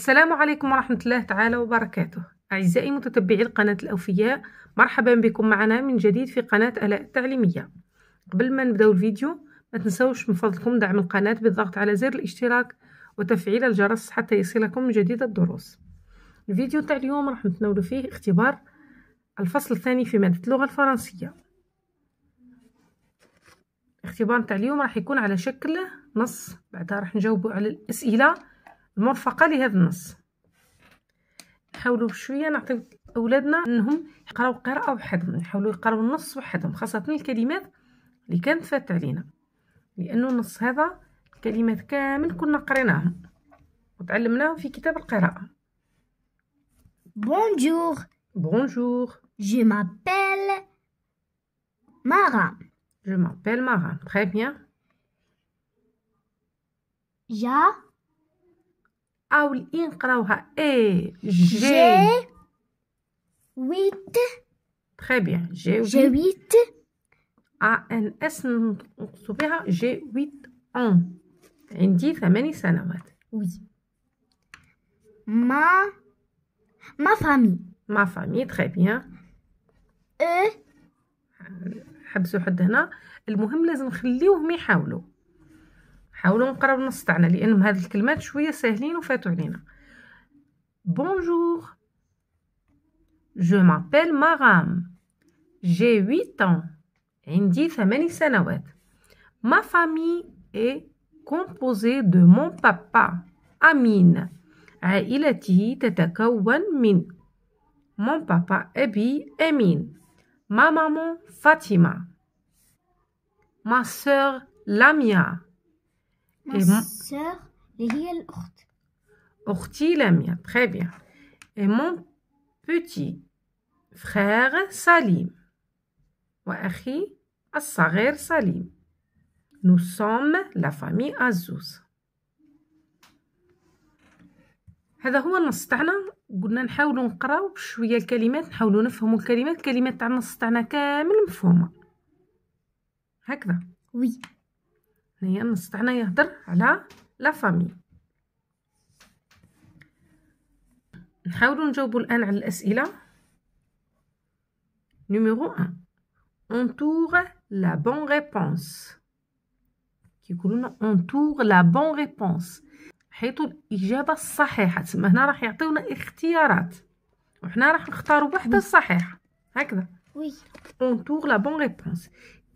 السلام عليكم ورحمة الله تعالى وبركاته أعزائي متتبعي القناة الأوفياء مرحبا بكم معنا من جديد في قناة ألاء التعليمية قبل ما نبدأ الفيديو ما تنسوش من فضلكم دعم القناة بالضغط على زر الاشتراك وتفعيل الجرس حتى يصلكم جديد الدروس الفيديو تاع اليوم راح نتناول فيه اختبار الفصل الثاني في مادة اللغة الفرنسية اختبار تاع اليوم راح يكون على شكل نص بعدها راح نجاوبوا على الأسئلة المرفقة لهذا النص نحاولوا بشويه نعطيو اولادنا انهم يقراو قراءه وحدهم نحاولوا يقراو النص وحدهم خاصه الكلمات اللي كانت فات علينا لانه النص هذا الكلمات كامل كنا قريناهم وتعلمناهم في كتاب القراءه بونجور بونجور جي مابيل مارا جي مابيل مارا تري بيان ja او الاي نقراوها اي جي ويت بيان جي ويت ا ان اس نقصو بها جي ويت اون عندي ثماني سنوات وي ما ما فامي ما فامي تري بيان اه حبسوا حد هنا المهم لازم نخليوهم يحاولوا نحاولوا نقراو النص تاعنا لان هاد الكلمات شويه ساهلين وفاتوا علينا بونجور جو مابيل مغام جي 8 ans عندي 8 سنوات ما فامي اي كومبوزي دو مون بابا امين عائلتي تتكون من مون بابا أبي أمين ma maman Fatima ma sœur Lamia Eh Ma sœur, اللي الأخت. أختي لميا. Très bien. Et mon petit frère Salim. وأخي الصغير سليم. نو سوم لا فامي Azouz. هذا هو النص تاعنا قلنا نحاولوا نقراو بشويه الكلمات نحاولوا نفهموا الكلمات الكلمات تاع النص تاعنا كامل مفهومه هكذا وي oui. هنايا النص تاعنا يهضر على لا فامي نحاولوا نجاوبوا الآن على الأسئلة نميرو 1 entoure la bonne réponse كيقولوا entoure la bonne réponse حيث الإجابة الصحيحة تما هنا راح يعطيونا اختيارات وحنا راح نختاروا وحدة الصحيحة هكذا وي entoure la bonne réponse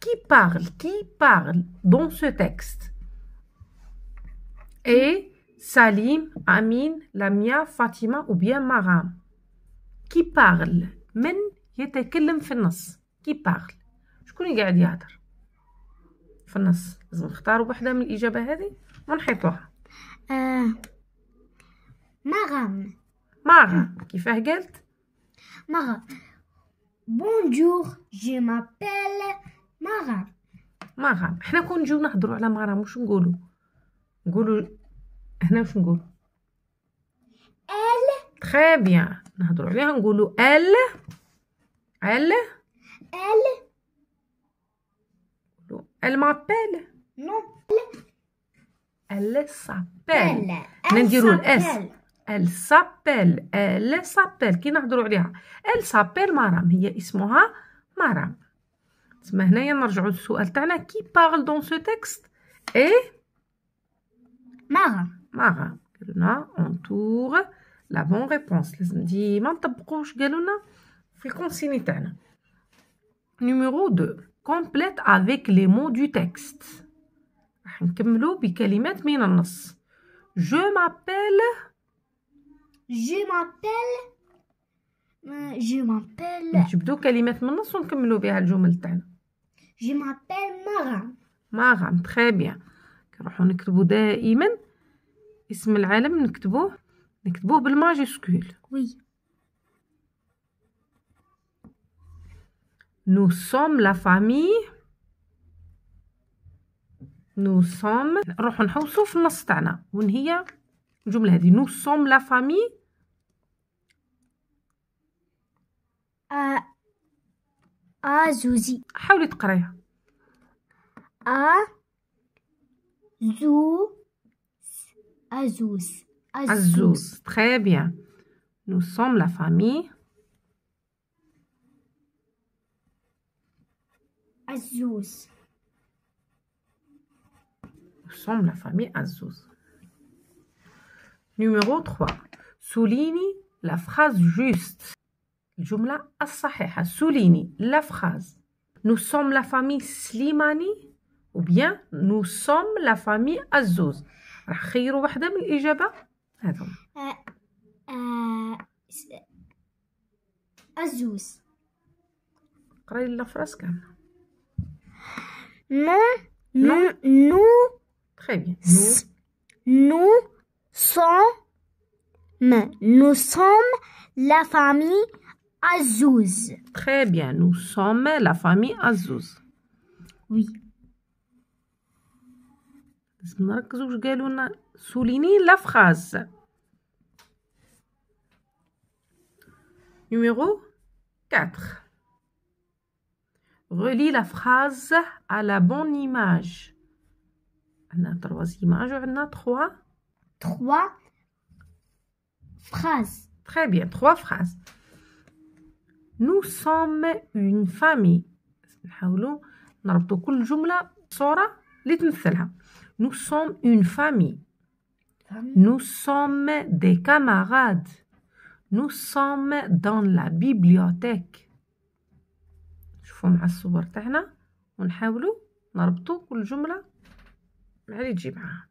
qui parle, qui parle dans ce texte. Et Salim, Amin, Lamia, Fatima ou bien Maram. Qui parle من يتكلم في النص كي بارل شكون قاعد يهضر في النص لازم نختاروا وحده من الاجابه هذه ونحيطوها آه. مغام مغام كيفاه قالت مغام بونجور جي مابيل مغام مغام حنا كون نجيو نهضروا على مغام واش نقولوا نقولوا هنا واش نقولوا ال تري بيان نهضروا عليها نقولوا ال ال ال ال مابيل نو ال سابيل حنا نديروا الاس ال سابيل ال سابيل كي نهضروا عليها ال سابيل مرام هي اسمها مرام Maintenant, nous allons qui parle dans ce texte et Mara. Mara. Entoure la bonne réponse. la fréquence. Numéro 2. Complète avec les mots du texte. Je m'appelle. Je m'appelle. جو مابيل نجبدو كلمات من النص ونكملو بها الجمل تاعنا جو مابيل مغام مغام تخي بيان نروحو نكتبو دائما اسم العالم نكتبوه نكتبوه بالماجيسكول وي نو sommes لا فامي نو sommes نروحو نحوسو في النص تاعنا وين هي الجمله هذه نو صوم لا فامي A très bien nous sommes la famille Azus. Nous sommes la famille Azus. Numéro 3. Souligne la phrase juste. الجملة الصحيحة سوليني لا فخاز نو سوم لا فامي سليماني و بيان نو سوم لا فامي الزوز راح خيروا واحدة من الإجابة هذوما الزوز أه، أه، قرأي الفراس كاملة نو نو نو très bien nous نو سوم نو سوم لا فامي Azouz. Très bien, nous sommes la famille Azouz. Oui. Soulignez la phrase numéro 4 relie la phrase à la bonne image On a trois images on a trois trois phrases très bien trois phrases نو سوم اون فامي نحاولو نربطو كل جمله بصوره اللي تمثلها نو سوم اون فامي نو سوم دي كاماراد نو سوم دون لا بيبليوتيك شوفوا مع الصور تاعنا ونحاولو نربطو كل جمله مع اللي تجي معاها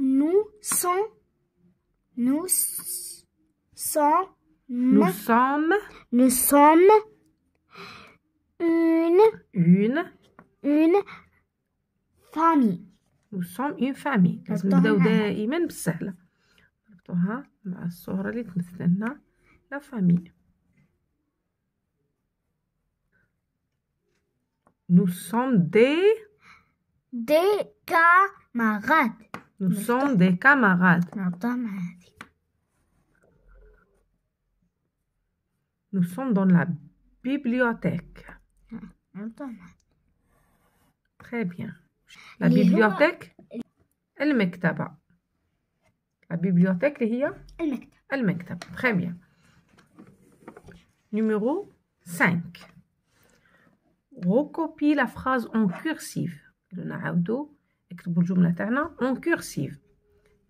نو سوم نو سوم Nous sommes. Nous sommes. Une. Une. Une famille. Nous sommes une famille. Nous نبداو دائما famille. نحطوها مع الصورة اللي la Nous sommes des. Des camarades. Nous sommes des camarades. Nous sommes dans la bibliothèque. Ah, Très bien. La bibliothèque Al-Mektaba. La bibliothèque هي Le mektaba Très bien. Numéro 5. Recopie la phrase en cursive. en cursive.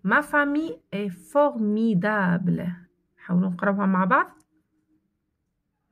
Ma famille est formidable. On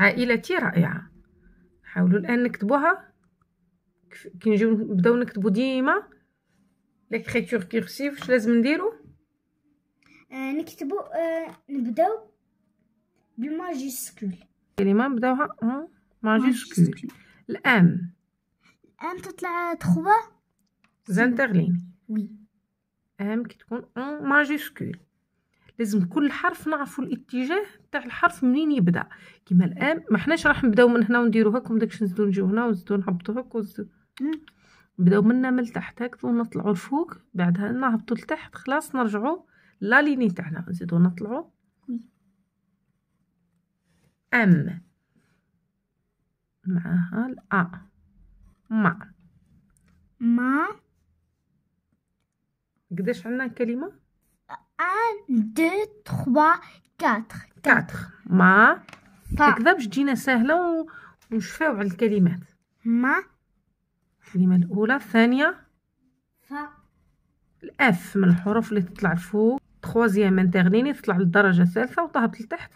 عائلتي رائعة حاولوا الآن نكتبوها كي نجيو نبداو نكتبو ديما ليكريتور كيرسيف واش لازم نديرو آه نكتبو آه نبداو بالماجيسكول كلمة نبداوها اون أه، ماجيسكول الام الان تطلع تخوا زانترلين وي ام كي تكون اون ماجيسكول لازم كل حرف نعرفوا الاتجاه تاع الحرف منين يبدا كيما الان ما حناش راح نبداو من هنا ونديرو هك ومداكش نزيدو نجيو هنا ونزيدو نهبطو هك نبداو منا من تحت هك ونطلعو لفوق بعدها نهبطو لتحت خلاص نرجعو لا ليني تاعنا نزيدو نطلعو ام معاها الأ ما ما قداش عندنا كلمه 2 3 4 4 ما تكذبش جينا سهله ونشفاو على الكلمات ما الكلمه الاولى الثانيه ف الاف من الحروف اللي تطلع لفوق ثوازيام انترليني تطلع للدرجه الثالثه وتهبط لتحت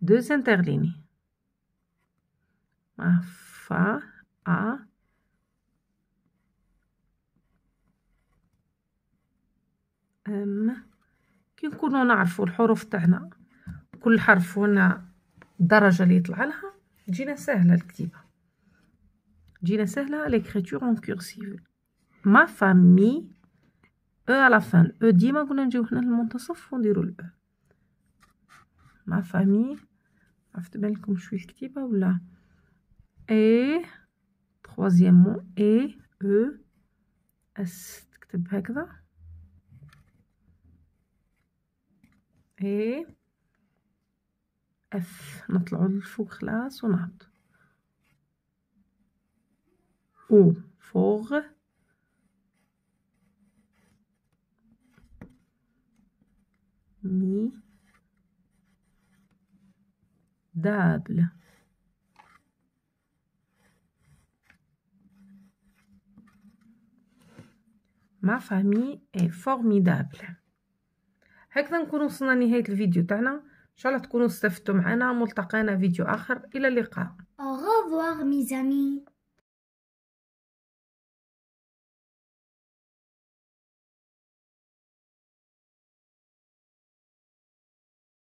دو انترليني ما ف ا ام كي نكونو نعرفو الحروف تاعنا كل حرف هنا الدرجه اللي يطلع لها تجينا سهله الكتيبه تجينا سهله ليكريتور اون كورسيف ما فامي او على فان او ديما كنا نجيو هنا للمنتصف ونديرو الاو ما فامي عرفت بالكم شويه الكتيبه ولا اي troisièmement اي او اس تكتب هكذا اي اف نطلعوا لفوق خلاص ونعط او فوق مي دابل Ma famille est formidable. هكذا نكون وصلنا نهاية الفيديو تاعنا ان شاء الله تكونوا استفدتوا معنا ملتقينا فيديو اخر الى اللقاء au revoir mes amis